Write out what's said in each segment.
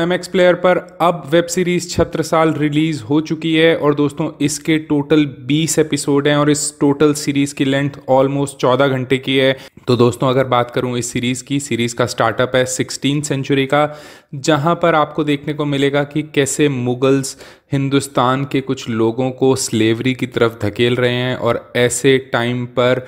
M x player पर अब web series Chhatrasal release हो चुकी है और दोस्तों इसके टोटल 20 एपिसोड हैं और इस टोटल सीरीज़ की लेंथ ऑलमोस्ट 14 घंटे की है तो दोस्तों अगर बात करूं इस सीरीज़ की सीरीज़ का स्टार्टअप है सिक्सटीन सेंचुरी का जहां पर आपको देखने को मिलेगा कि कैसे मुगल्स हिंदुस्तान के कुछ लोगों को स्लेवरी की तरफ धकेल रहे हैं और ऐसे टाइम पर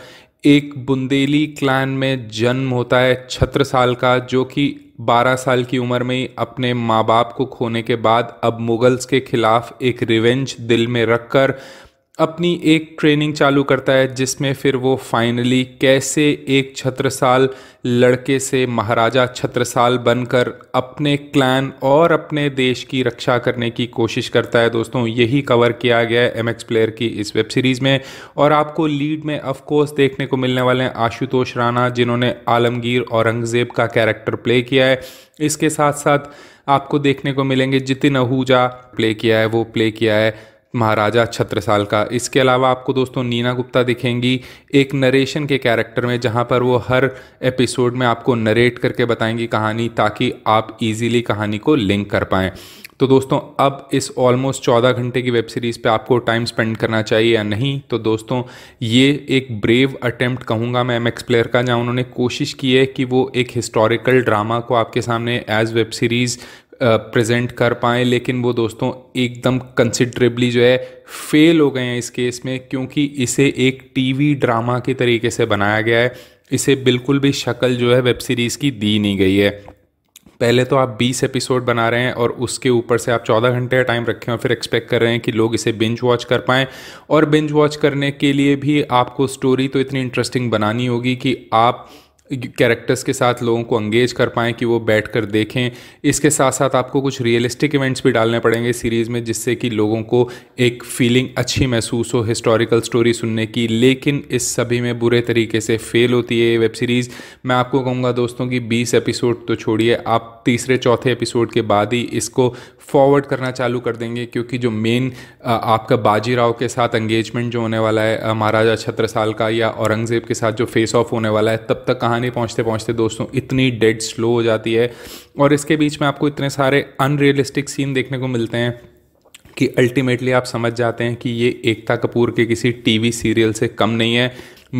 एक बुंदेली क्लैन में जन्म होता है छत्रसाल का जो कि 12 साल की उम्र में ही अपने माँ बाप को खोने के बाद अब मुगल्स के खिलाफ एक रिवेंज दिल में रखकर अपनी एक ट्रेनिंग चालू करता है जिसमें फिर वो फाइनली कैसे एक छत्रसाल लड़के से महाराजा छत्रसाल बनकर अपने क्लैन और अपने देश की रक्षा करने की कोशिश करता है दोस्तों यही कवर किया गया है एम एक्स प्लेयर की इस वेब सीरीज़ में और आपको लीड में कोर्स देखने को मिलने वाले हैं आशुतोष राणा जिन्होंने आलमगीर औरंगज़ेब का कैरेक्टर प्ले किया है इसके साथ साथ आपको देखने को मिलेंगे जितिन आहूजा प्ले किया है वो प्ले किया है महाराजा छत्रसाल का इसके अलावा आपको दोस्तों नीना गुप्ता दिखेंगी एक नरेशन के कैरेक्टर में जहाँ पर वो हर एपिसोड में आपको नरेट करके बताएंगी कहानी ताकि आप इजीली कहानी को लिंक कर पाएँ तो दोस्तों अब इस ऑलमोस्ट चौदह घंटे की वेब सीरीज़ पे आपको टाइम स्पेंड करना चाहिए या नहीं तो दोस्तों ये एक ब्रेव अटेम्प्ट कहूँगा मैं एम एक्स प्लेयर का जहाँ उन्होंने कोशिश की है कि वो एक हिस्टोरिकल ड्रामा को आपके सामने एज वेब सीरीज़ प्रेजेंट कर पाएँ लेकिन वो दोस्तों एकदम कंसिडरेबली जो है फेल हो गए हैं इस केस में क्योंकि इसे एक टीवी ड्रामा के तरीके से बनाया गया है इसे बिल्कुल भी शक्ल जो है वेब सीरीज़ की दी नहीं गई है पहले तो आप 20 एपिसोड बना रहे हैं और उसके ऊपर से आप 14 घंटे का टाइम रखे और फिर एक्सपेक्ट कर रहे हैं कि लोग इसे बिंज वॉच कर पाएँ और बिंज वॉच करने के लिए भी आपको स्टोरी तो इतनी इंटरेस्टिंग बनानी होगी कि आप कैरेक्टर्स के साथ लोगों को अंगेज कर पाएँ कि वो बैठ कर देखें इसके साथ साथ आपको कुछ रियलिस्टिक इवेंट्स भी डालने पड़ेंगे सीरीज़ में जिससे कि लोगों को एक फीलिंग अच्छी महसूस हो हिस्टोरिकल स्टोरी सुनने की लेकिन इस सभी में बुरे तरीके से फेल होती है वेब सीरीज़ मैं आपको कहूँगा दोस्तों कि बीस एपिसोड तो छोड़िए आप तीसरे चौथे एपिसोड के बाद ही इसको फॉरवर्ड करना चालू कर देंगे क्योंकि जो मेन आपका बाजीराव के साथ एंगेजमेंट जो होने वाला है महाराजा छत्रसाल का या औरंगज़ेब के साथ जो फेस ऑफ होने वाला है तब तक कहाँ कहानी पहुंचते पहुंचते दोस्तों इतनी डेड स्लो हो जाती है और इसके बीच में आपको इतने सारे अनरियलिस्टिक सीन देखने को मिलते हैं कि अल्टीमेटली आप समझ जाते हैं कि ये एकता कपूर के किसी टीवी सीरियल से कम नहीं है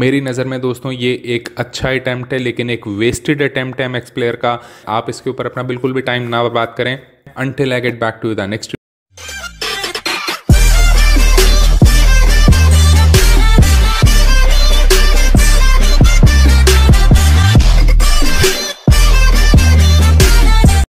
मेरी नज़र में दोस्तों ये एक अच्छा अटैम्प्ट है लेकिन एक वेस्टेड अटैम्प्ट है मैक्स प्लेयर का आप इसके ऊपर अपना बिल्कुल भी टाइम ना बर्बाद करें until I get back to the next